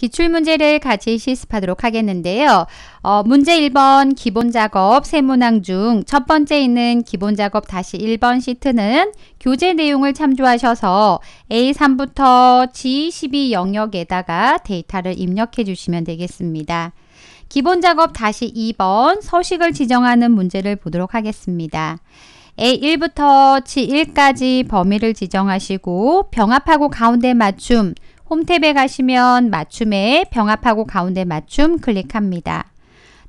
기출문제를 같이 실습하도록 하겠는데요. 어, 문제 1번 기본작업 세문항 중 첫 번째 있는 기본작업 다시 1번 시트는 교재 내용을 참조하셔서 A3부터 G12 영역에다가 데이터를 입력해 주시면 되겠습니다. 기본작업 다시 2번 서식을 지정하는 문제를 보도록 하겠습니다. A1부터 G1까지 범위를 지정하시고 병합하고 가운데 맞춤 홈탭에 가시면 맞춤에 병합하고 가운데 맞춤 클릭합니다.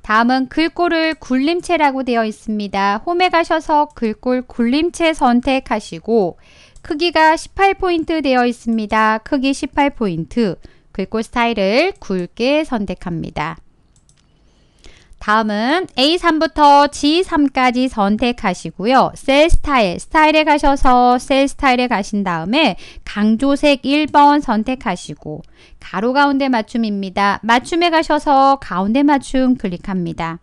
다음은 글꼴을 굴림체라고 되어 있습니다. 홈에 가셔서 글꼴 굴림체 선택하시고 크기가 18포인트 되어 있습니다. 크기 18포인트 글꼴 스타일을 굵게 선택합니다. 다음은 A3부터 G3까지 선택하시고요. 셀 스타일, 스타일에 가셔서 셀 스타일에 가신 다음에 강조색 1번 선택하시고 가로 가운데 맞춤입니다. 맞춤에 가셔서 가운데 맞춤 클릭합니다.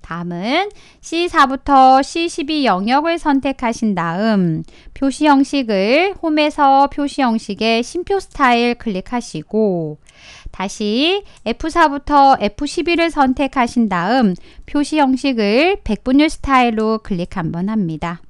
다음은 C4부터 C12 영역을 선택하신 다음 표시 형식을 홈에서 표시 형식의 심표 스타일 클릭하시고 다시 F4부터 f 1 2를 선택하신 다음 표시 형식을 백분율 스타일로 클릭 한번 합니다.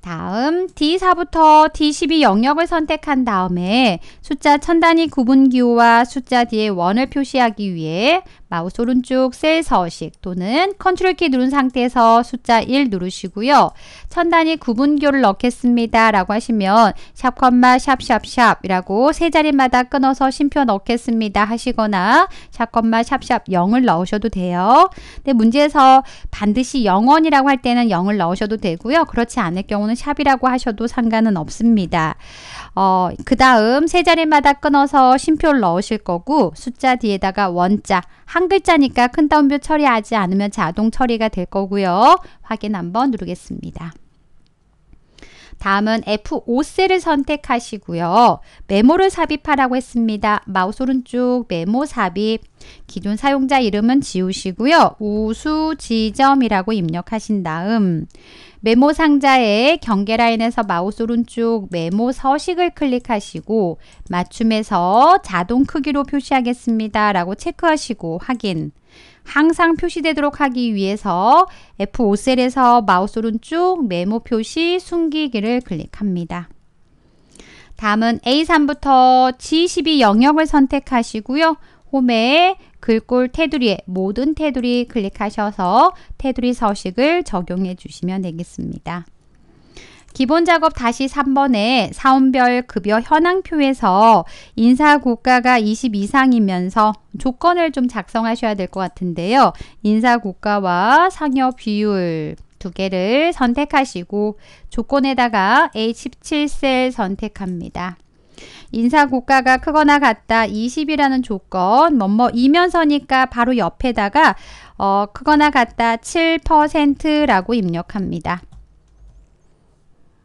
다음 D4부터 D12 영역을 선택한 다음에 숫자 천단위 구분기호와 숫자 뒤에 원을 표시하기 위해 마우스 오른쪽 셀 서식 또는 컨트롤 키 누른 상태에서 숫자 1 누르시고요. 천 단위 구분교를 넣겠습니다. 라고 하시면 샵컴마 샵샵샵이라고 세 자리마다 끊어서 심표 넣겠습니다 하시거나 샵컴마 샵샵 0을 넣으셔도 돼요. 근데 문제에서 반드시 0원이라고 할 때는 0을 넣으셔도 되고요. 그렇지 않을 경우는 샵이라고 하셔도 상관은 없습니다. 어, 그 다음 세 자리마다 끊어서 심표를 넣으실 거고 숫자 뒤에다가 원자 한한 글자니까 큰 따옴표 처리하지 않으면 자동 처리가 될 거고요. 확인 한번 누르겠습니다. 다음은 F5셀을 선택하시고요. 메모를 삽입하라고 했습니다. 마우스 오른쪽 메모 삽입 기존 사용자 이름은 지우시고요. 우수 지점이라고 입력하신 다음 메모 상자에 경계 라인에서 마우스 오른쪽 메모 서식을 클릭하시고 맞춤에서 자동 크기로 표시하겠습니다. 라고 체크하시고 확인. 항상 표시되도록 하기 위해서 F5셀에서 마우스 오른쪽 메모 표시 숨기기를 클릭합니다. 다음은 A3부터 G12 영역을 선택하시고요. 홈에 글꼴 테두리에 모든 테두리 클릭하셔서 테두리 서식을 적용해 주시면 되겠습니다. 기본 작업 다시 3번에 사원별 급여 현황표에서 인사고가가 20 이상이면서 조건을 좀 작성하셔야 될 것 같은데요. 인사고가와 상여 비율 두 개를 선택하시고 조건에다가 H17셀 선택합니다. 인사고가가 크거나 같다 20이라는 조건 뭐뭐이면서니까 바로 옆에다가 어, 크거나 같다 7%라고 입력합니다.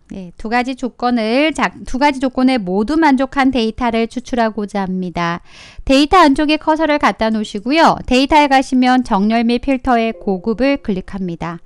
네, 두 가지 조건을 자, 두 가지 조건에 모두 만족한 데이터를 추출하고자 합니다. 데이터 안쪽에 커서를 갖다 놓으시고요. 데이터에 가시면 정렬 및 필터의 고급을 클릭합니다.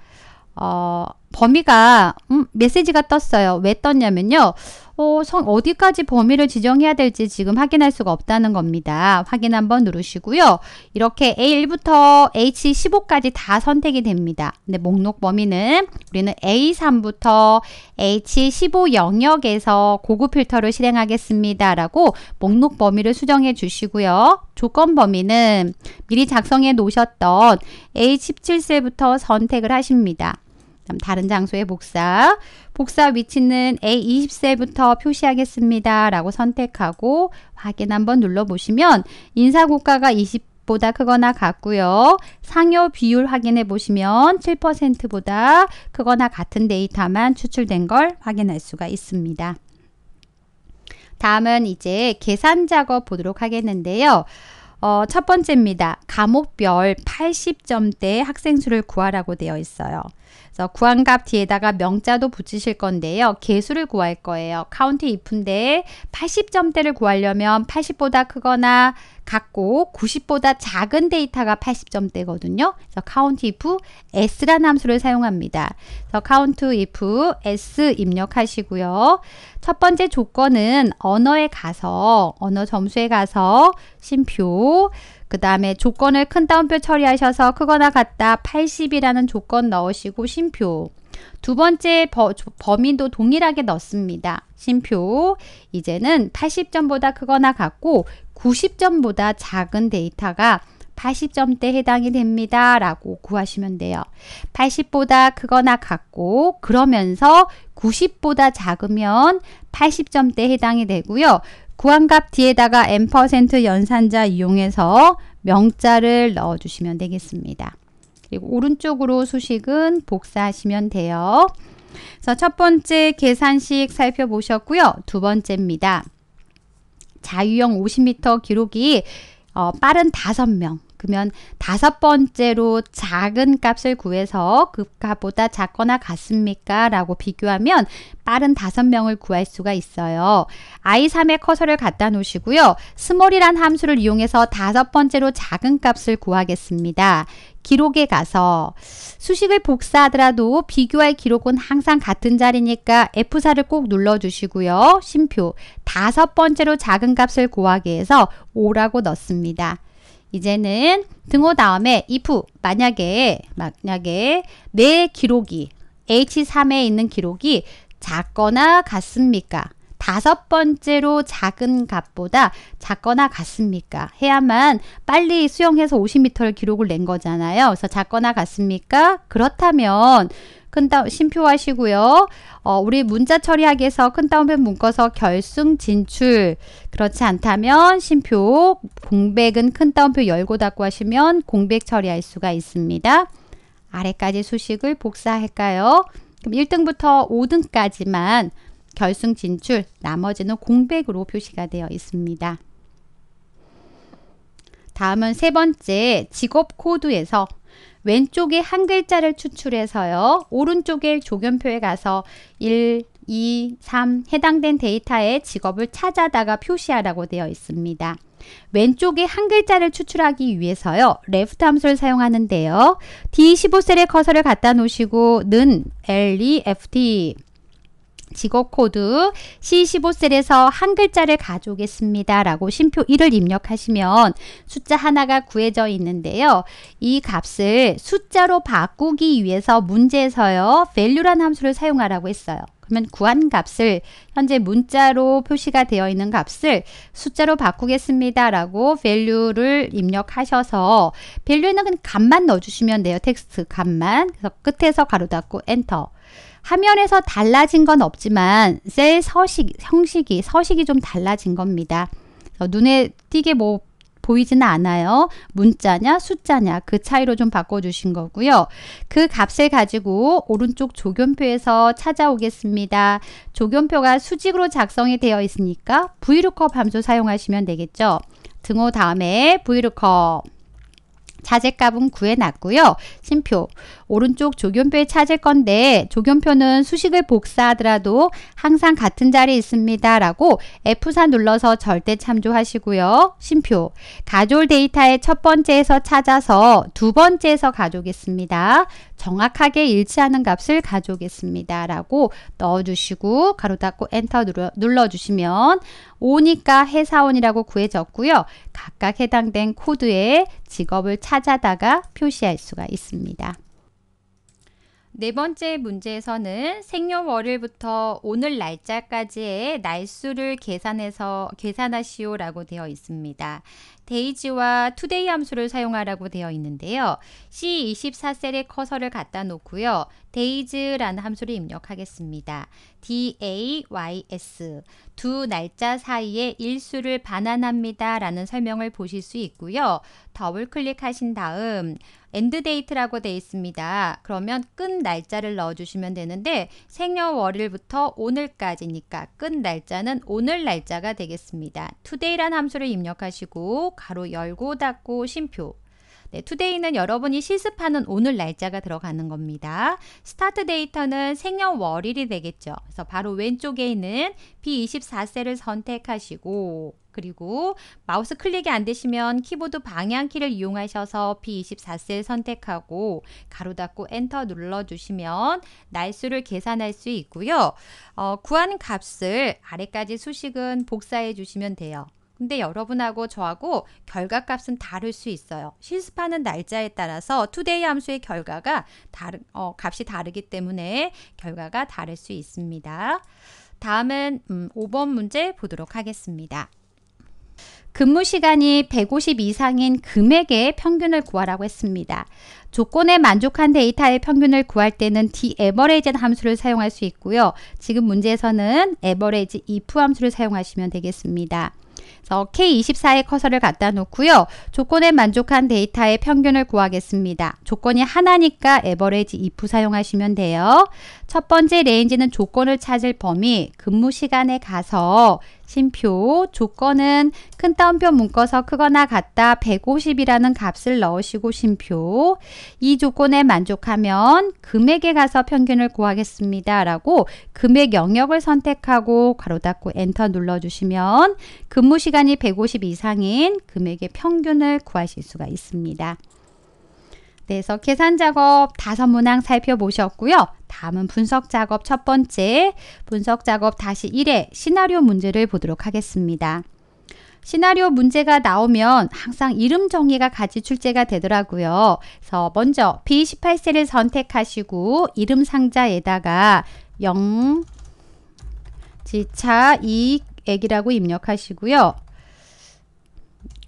어, 범위가 음, 메시지가 떴어요. 왜 떴냐면요. 어, 어디까지 범위를 지정해야 될지 지금 확인할 수가 없다는 겁니다. 확인 한번 누르시고요. 이렇게 A1부터 H15까지 다 선택이 됩니다. 근데 목록 범위는 우리는 A3부터 H15 영역에서 고급 필터를 실행하겠습니다. 라고 목록 범위를 수정해 주시고요. 조건 범위는 미리 작성해 놓으셨던 H17셀부터 선택을 하십니다. 다른 장소의 복사, 복사 위치는 A20셀부터 표시하겠습니다. 라고 선택하고 확인 한번 눌러보시면 인사고가가 20보다 크거나 같고요. 상여 비율 확인해 보시면 7%보다 크거나 같은 데이터만 추출된 걸 확인할 수가 있습니다. 다음은 이제 계산 작업 보도록 하겠는데요. 어, 첫 번째입니다. 감옥별 80점대 학생 수를 구하라고 되어 있어요. 그래서 구한값 뒤에다가 명자도 붙이실 건데요. 개수를 구할 거예요. 카운트 if인데 80점대를 구하려면 80보다 크거나 같고 90보다 작은 데이터가 80점대거든요. 그래서 c o u if s라는 함수를 사용합니다. 그래서 c o u if s 입력하시고요. 첫 번째 조건은 언어에 가서 언어 점수에 가서 심표 그 다음에 조건을 큰 따옴표 처리하셔서 크거나 같다 80이라는 조건 넣으시고 심표 두 번째 버, 범인도 동일하게 넣습니다. 심표 이제는 80점보다 크거나 같고 90점보다 작은 데이터가 80점대 해당이 됩니다. 라고 구하시면 돼요. 80보다 크거나 같고 그러면서 90보다 작으면 80점대 해당이 되고요. 구한값 뒤에다가 n% 연산자 이용해서 명자를 넣어주시면 되겠습니다. 그리고 오른쪽으로 수식은 복사하시면 돼요. 그래서 첫 번째 계산식 살펴보셨고요. 두 번째입니다. 자유형 50m 기록이 어, 빠른 5명, 그러면 다섯 번째로 작은 값을 구해서 그 값보다 작거나 같습니까? 라고 비교하면 빠른 다섯 명을 구할 수가 있어요. i 3의 커서를 갖다 놓으시고요. 스몰이란 함수를 이용해서 다섯 번째로 작은 값을 구하겠습니다. 기록에 가서 수식을 복사하더라도 비교할 기록은 항상 같은 자리니까 F4를 꼭 눌러주시고요. 심표 다섯 번째로 작은 값을 구하기 위해서 5라고 넣습니다. 이제는 등호 다음에 if 만약에 만약에 내 기록이 H3에 있는 기록이 작거나 같습니까? 다섯 번째로 작은 값보다 작거나 같습니까? 해야만 빨리 수영해서 50m를 기록을 낸 거잖아요. 그래서 작거나 같습니까? 그렇다면 큰 따, 심표하시고요. 어, 우리 문자 처리하기 에서 큰 따옴표 묶어서 결승 진출. 그렇지 않다면 심표, 공백은 큰 따옴표 열고 닫고 하시면 공백 처리할 수가 있습니다. 아래까지 수식을 복사할까요? 그럼 1등부터 5등까지만 결승 진출, 나머지는 공백으로 표시가 되어 있습니다. 다음은 세 번째 직업 코드에서 왼쪽에 한 글자를 추출해서요. 오른쪽에 조견표에 가서 1, 2, 3 해당된 데이터의 직업을 찾아다가 표시하라고 되어 있습니다. 왼쪽에 한 글자를 추출하기 위해서요. 레프트 함수를 사용하는데요. D15셀에 커서를 갖다 놓으시고 는 L, E, F, T 직업 코드 C15셀에서 한 글자를 가져오겠습니다. 라고 심표 1을 입력하시면 숫자 하나가 구해져 있는데요. 이 값을 숫자로 바꾸기 위해서 문제에서요. value란 함수를 사용하라고 했어요. 그러면 구한 값을 현재 문자로 표시가 되어 있는 값을 숫자로 바꾸겠습니다 라고 value를 입력하셔서 value는 값만 넣어주시면 돼요 텍스트 값만 그래서 끝에서 가로 닫고 엔터 화면에서 달라진 건 없지만 셀 서식, 형식이, 서식이 좀 달라진 겁니다. 눈에 띄게 뭐 보이지는 않아요. 문자냐 숫자냐 그 차이로 좀 바꿔주신 거고요. 그 값을 가지고 오른쪽 조견표에서 찾아오겠습니다. 조견표가 수직으로 작성이 되어 있으니까 브이 o o 함수 사용하시면 되겠죠. 등호 다음에 브이 o o 자제값은 구해놨고요. 심표 오른쪽 조견표에 찾을 건데 조견표는 수식을 복사하더라도 항상 같은 자리에 있습니다. 라고 F4 눌러서 절대 참조하시고요. 심표 가졸 데이터의 첫 번째에서 찾아서 두 번째에서 가져오겠습니다. 정확하게 일치하는 값을 가져오겠습니다. 라고 넣어주시고 가로 닫고 엔터 눌러, 주시면 5니까 회사원이라고 구해졌고요. 각각 해당된 코드에 직업을 찾아다가 표시할 수가 있습니다. 네 번째 문제에서는 생년월일부터 오늘 날짜까지의 날수를 계산해서 계산하시오라고 되어 있습니다. 데이지와 투데이 함수를 사용하라고 되어 있는데요. C24셀에 커서를 갖다 놓고요. 데이즈라는 함수를 입력하겠습니다. days 두 날짜 사이에 일수를 반환합니다. 라는 설명을 보실 수 있고요. 더블 클릭하신 다음 엔드 데이트라고 되어 있습니다. 그러면 끝 날짜를 넣어 주시면 되는데 생년 월일부터 오늘까지니까 끝 날짜는 오늘 날짜가 되겠습니다. 투데이란 함수를 입력하시고 가로 열고 닫고 쉼표 네, 투데이는 여러분이 실습하는 오늘 날짜가 들어가는 겁니다. 스타트 데이터는 생년월일이 되겠죠. 그래서 바로 왼쪽에 있는 B24셀을 선택하시고 그리고 마우스 클릭이 안 되시면 키보드 방향키를 이용하셔서 B24셀 선택하고 가로 닫고 엔터 눌러주시면 날수를 계산할 수 있고요. 어, 구한 값을 아래까지 수식은 복사해 주시면 돼요. 근데 여러분하고 저하고 결과값은 다를 수 있어요. 실습하는 날짜에 따라서 투데이 함수의 결과가 다르, 어, 값이 다르기 때문에 결과가 다를 수 있습니다. 다음은 음, 5번 문제 보도록 하겠습니다. 근무 시간이 150 이상인 금액의 평균을 구하라고 했습니다. 조건에 만족한 데이터의 평균을 구할 때는 d a v e r a g e 함수를 사용할 수 있고요. 지금 문제에서는 average if 함수를 사용하시면 되겠습니다. 그래서 K24의 커서를 갖다 놓고요. 조건에 만족한 데이터의 평균을 구하겠습니다. 조건이 하나니까 에버레지 if 사용하시면 돼요. 첫 번째 레인지는 조건을 찾을 범위, 근무 시간에 가서 심표, 조건은 큰 따옴표 묶어서 크거나 같다 150이라는 값을 넣으시고 심표, 이 조건에 만족하면 금액에 가서 평균을 구하겠습니다. 라고 금액 영역을 선택하고 가로 닫고 엔터 눌러주시면 근무 시간이 150 이상인 금액의 평균을 구하실 수가 있습니다. 네, 그래서 계산 작업 다섯 문항 살펴보셨고요. 다음은 분석 작업 첫 번째, 분석 작업 다시 1회 시나리오 문제를 보도록 하겠습니다. 시나리오 문제가 나오면 항상 이름 정의가 같이 출제가 되더라고요. 그래서 먼저 B18셀을 선택하시고 이름 상자에다가 0 지차 이익액이라고 입력하시고요.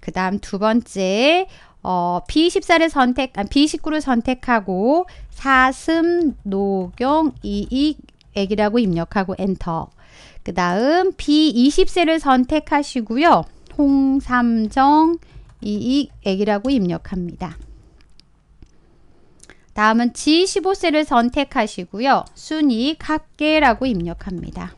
그 다음 두 번째 어, B14를 선택, 아, B19를 선택하고 사슴, 녹용, 이익, 액이라고 입력하고 엔터. 그 다음 B20세를 선택하시고요. 홍삼정, 이익, 액이라고 입력합니다. 다음은 G15세를 선택하시고요. 순이익, 합계라고 입력합니다.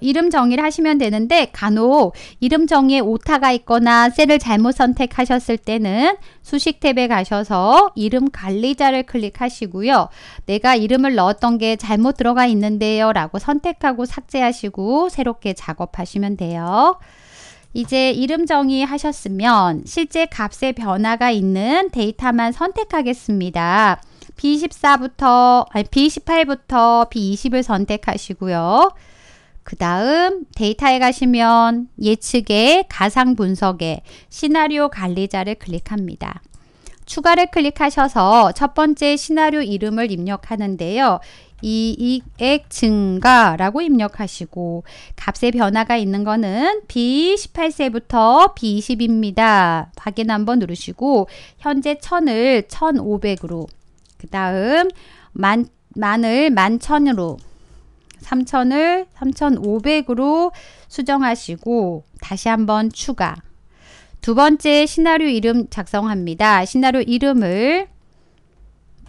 이름 정의를 하시면 되는데 간혹 이름 정의에 오타가 있거나 셀을 잘못 선택하셨을 때는 수식 탭에 가셔서 이름 관리자를 클릭하시고요. 내가 이름을 넣었던 게 잘못 들어가 있는데요 라고 선택하고 삭제하시고 새롭게 작업하시면 돼요. 이제 이름 정의 하셨으면 실제 값의 변화가 있는 데이터만 선택하겠습니다. B14부터, 아니 B18부터 B20을 선택하시고요. 그 다음 데이터에 가시면 예측의 가상 분석의 시나리오 관리자를 클릭합니다. 추가를 클릭하셔서 첫 번째 시나리오 이름을 입력하는데요. 이익 증가라고 입력하시고 값의 변화가 있는 거는 B18세부터 B20입니다. 확인 한번 누르시고 현재 1000을 1500으로 그 다음 만, 만을 만천으로 3,000을 3,500으로 수정하시고 다시 한번 추가. 두 번째 시나리오 이름 작성합니다. 시나리오 이름을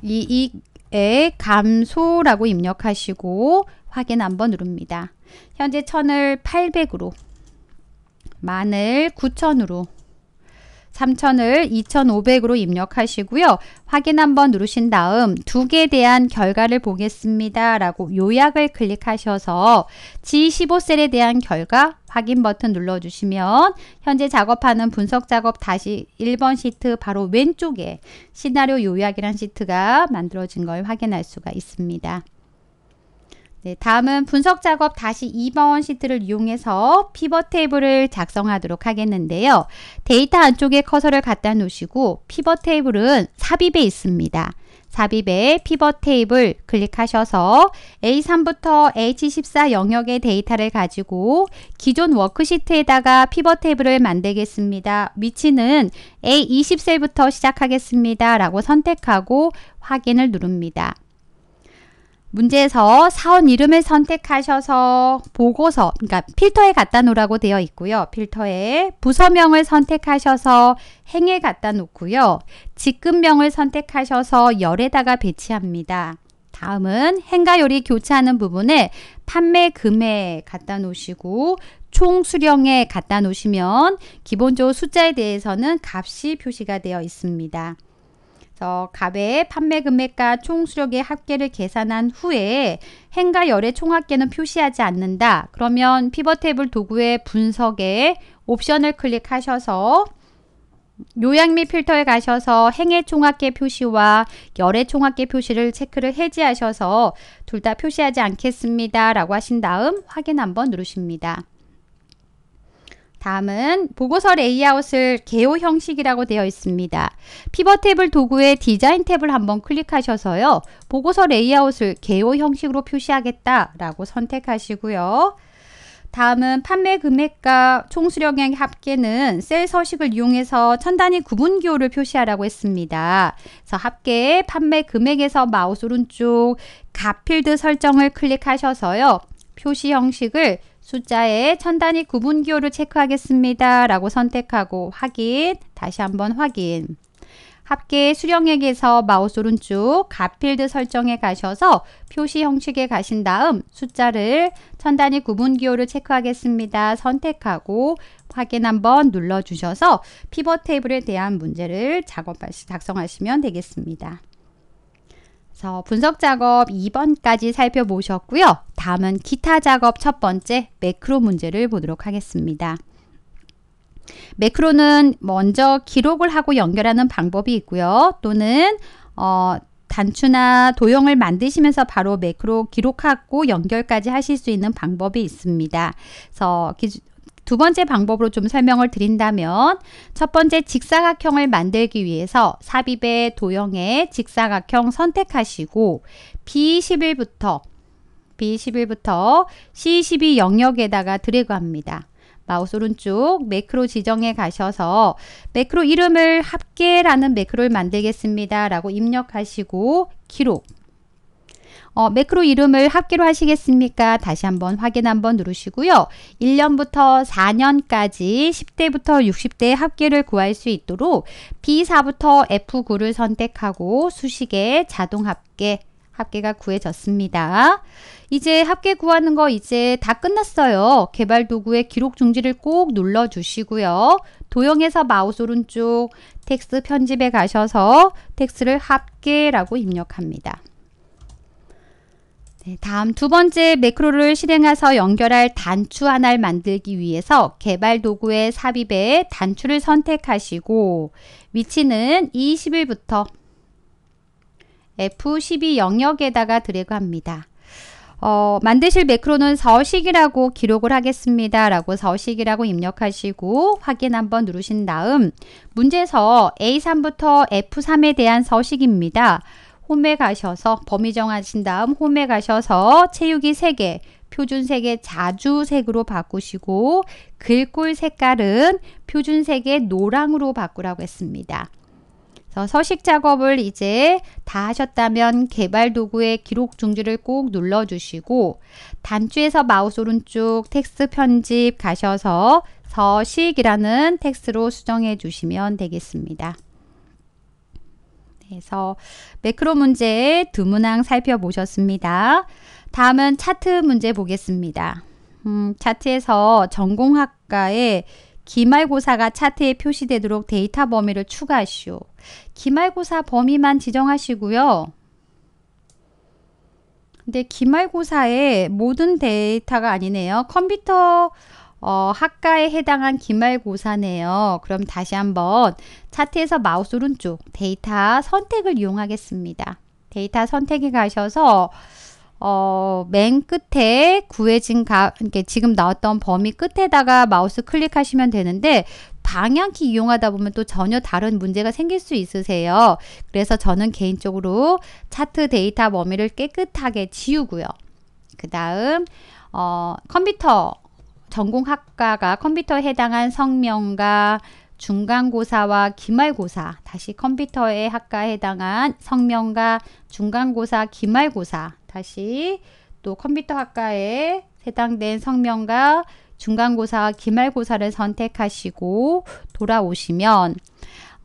이익의 감소라고 입력하시고 확인 한번 누릅니다. 현재 천을 800으로 만을 9천으로 3 0 0 0을 2,500으로 입력하시고요. 확인 한번 누르신 다음 두개에 대한 결과를 보겠습니다. 라고 요약을 클릭하셔서 G15셀에 대한 결과 확인 버튼 눌러주시면 현재 작업하는 분석 작업 다시 1번 시트 바로 왼쪽에 시나리오 요약이란 시트가 만들어진 걸 확인할 수가 있습니다. 네, 다음은 분석 작업 다시 2번 시트를 이용해서 피벗 테이블을 작성하도록 하겠는데요. 데이터 안쪽에 커서를 갖다 놓으시고 피벗 테이블은 삽입에 있습니다. 삽입에 피벗 테이블 클릭하셔서 A3부터 H14 영역의 데이터를 가지고 기존 워크시트에다가 피벗 테이블을 만들겠습니다. 위치는 A20셀부터 시작하겠습니다. 라고 선택하고 확인을 누릅니다. 문제에서 사원 이름을 선택하셔서 보고서, 그러니까 필터에 갖다 놓으라고 되어 있고요. 필터에 부서명을 선택하셔서 행에 갖다 놓고요. 직급명을 선택하셔서 열에다가 배치합니다. 다음은 행과 열이 교차하는 부분에 판매 금액 갖다 놓으시고 총 수령에 갖다 놓으시면 기본적으로 숫자에 대해서는 값이 표시가 되어 있습니다. 그래서 갑의 판매 금액과 총 수력의 합계를 계산한 후에 행과 열의 총합계는 표시하지 않는다. 그러면 피벗 테이블 도구의 분석에 옵션을 클릭하셔서 요약 및 필터에 가셔서 행의 총합계 표시와 열의 총합계 표시를 체크를 해지하셔서 둘 다 표시하지 않겠습니다. 라고 하신 다음 확인 한번 누르십니다. 다음은 보고서 레이아웃을 개요 형식이라고 되어 있습니다. 피벗 탭을 도구의 디자인 탭을 한번 클릭하셔서요. 보고서 레이아웃을 개요 형식으로 표시하겠다라고 선택하시고요. 다음은 판매 금액과 총수령액 합계는 셀 서식을 이용해서 천 단위 구분 기호를 표시하라고 했습니다. 그래서 합계 판매 금액에서 마우스 오른쪽 값필드 설정을 클릭하셔서요. 표시 형식을 숫자의 천단위 구분기호를 체크하겠습니다. 라고 선택하고 확인, 다시 한번 확인. 합계 수령액에서 마우스 오른쪽 가필드 설정에 가셔서 표시 형식에 가신 다음 숫자를 천단위 구분기호를 체크하겠습니다. 선택하고 확인 한번 눌러주셔서 피벗 테이블에 대한 문제를 작업 작성하시면 되겠습니다. 그래서 분석 작업 2번까지 살펴보셨고요. 다음은 기타 작업 첫 번째 매크로 문제를 보도록 하겠습니다. 매크로는 먼저 기록을 하고 연결하는 방법이 있고요. 또는 어, 단추나 도형을 만드시면서 바로 매크로 기록하고 연결까지 하실 수 있는 방법이 있습니다. 그래서 두 번째 방법으로 좀 설명을 드린다면 첫 번째 직사각형을 만들기 위해서 삽입의 도형의 직사각형 선택하시고 B11부터 B11부터 C12 영역에다가 드래그합니다. 마우스 오른쪽 매크로 지정에 가셔서 매크로 이름을 합계라는 매크로를 만들겠습니다. 라고 입력하시고 기록 어, 매크로 이름을 합기로 하시겠습니까? 다시 한번 확인 한번 누르시고요. 1년부터 4년까지 10대부터 6 0대 합기를 구할 수 있도록 B4부터 F9를 선택하고 수식에 자동 합계 합계가 구해졌습니다. 이제 합계 구하는 거 이제 다 끝났어요. 개발 도구의 기록 중지를 꼭 눌러 주시고요. 도형에서 마우스 오른쪽 텍스트 편집에 가셔서 텍스트를 합계라고 입력합니다. 네, 다음 두 번째 매크로를 실행해서 연결할 단추 하나를 만들기 위해서 개발 도구의 삽입에 단추를 선택하시고 위치는 E11부터 F12 영역에다가 드래그합니다. 어, 만드실 매크로는 서식이라고 기록을 하겠습니다. 라고 서식이라고 입력하시고 확인 한번 누르신 다음 문제에서 A3부터 F3에 대한 서식입니다. 홈에 가셔서 범위 정하신 다음 홈에 가셔서 채우기 3개, 표준색의 자주색으로 바꾸시고 글꼴 색깔은 표준색의 노랑으로 바꾸라고 했습니다. 서식 작업을 이제 다 하셨다면 개발 도구의 기록 중지를 꼭 눌러주시고 단추에서 마우스 오른쪽 텍스트 편집 가셔서 서식이라는 텍스트로 수정해 주시면 되겠습니다. 그래서 매크로 문제 두문항 살펴보셨습니다. 다음은 차트 문제 보겠습니다. 음, 차트에서 전공학과에 기말고사가 차트에 표시되도록 데이터 범위를 추가하시오. 기말고사 범위만 지정하시고요. 근데 기말고사의 모든 데이터가 아니네요. 컴퓨터 어, 학과에 해당한 기말고사네요. 그럼 다시 한번 차트에서 마우스 오른쪽 데이터 선택을 이용하겠습니다. 데이터 선택에 가셔서 어, 맨 끝에 구해진 가, 이렇게 지금 나왔던 범위 끝에다가 마우스 클릭하시면 되는데 방향키 이용하다 보면 또 전혀 다른 문제가 생길 수 있으세요. 그래서 저는 개인적으로 차트 데이터 범위를 깨끗하게 지우고요. 그 다음 어, 컴퓨터 전공학과가 컴퓨터에 해당한 성명과 중간고사와 기말고사, 다시 컴퓨터의 학과에 해당한 성명과 중간고사, 기말고사, 다시 또 컴퓨터 학과에 해당된 성명과 중간고사 기말고사를 선택하시고 돌아오시면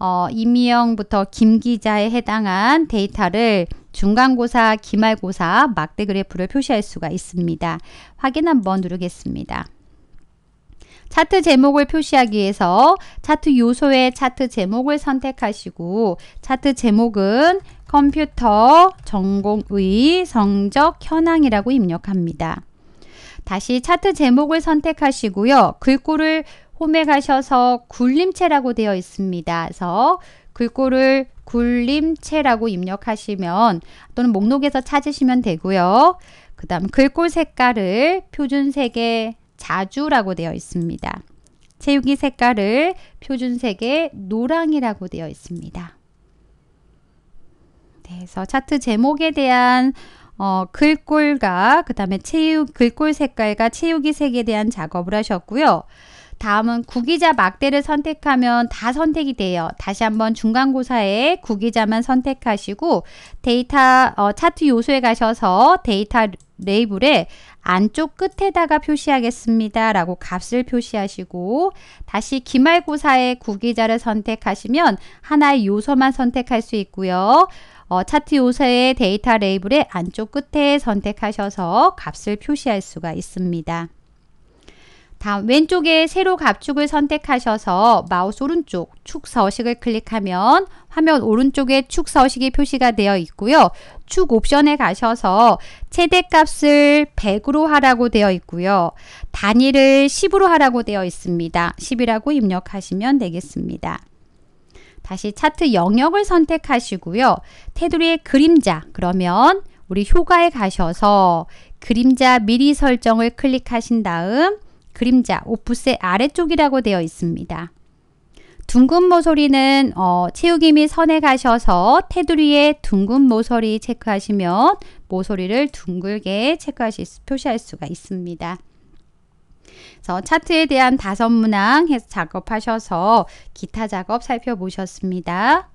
어, 이미영부터 김 기자에 해당한 데이터를 중간고사, 기말고사 막대 그래프를 표시할 수가 있습니다. 확인 한번 누르겠습니다. 차트 제목을 표시하기 위해서 차트 요소의 차트 제목을 선택하시고 차트 제목은 컴퓨터 전공의 성적 현황이라고 입력합니다. 다시 차트 제목을 선택하시고요. 글꼴을 홈에 가셔서 굴림체라고 되어 있습니다. 그래서 글꼴을 굴림체라고 입력하시면 또는 목록에서 찾으시면 되고요. 그 다음 글꼴 색깔을 표준색에 자주라고 되어 있습니다. 체육이 색깔을 표준색의 노랑이라고 되어 있습니다. 네, 그래서 차트 제목에 대한 어, 글꼴과 그 다음에 체육 글꼴 색깔과 체육이 색에 대한 작업을 하셨고요. 다음은 구기자 막대를 선택하면 다 선택이 돼요. 다시 한번 중간고사에 구기자만 선택하시고 데이터 어, 차트 요소에 가셔서 데이터 레이블에 안쪽 끝에다가 표시하겠습니다. 라고 값을 표시하시고 다시 기말고사의 구기자를 선택하시면 하나의 요소만 선택할 수 있고요. 어, 차트 요소의 데이터 레이블의 안쪽 끝에 선택하셔서 값을 표시할 수가 있습니다. 다음 왼쪽에 세로 값축을 선택하셔서 마우스 오른쪽 축 서식을 클릭하면 화면 오른쪽에 축 서식이 표시가 되어 있고요. 축 옵션에 가셔서 최대값을 100으로 하라고 되어 있고요. 단위를 10으로 하라고 되어 있습니다. 10이라고 입력하시면 되겠습니다. 다시 차트 영역을 선택하시고요. 테두리의 그림자 그러면 우리 효과에 가셔서 그림자 미리 설정을 클릭하신 다음 그림자 오프셋 아래쪽이라고 되어 있습니다. 둥근 모서리는 어, 채우김이 선에 가셔서 테두리에 둥근 모서리 체크하시면 모서리를 둥글게 체크하실 수, 표시할 수가 있습니다. 그래서 차트에 대한 다섯 문항 해서 작업하셔서 기타 작업 살펴보셨습니다.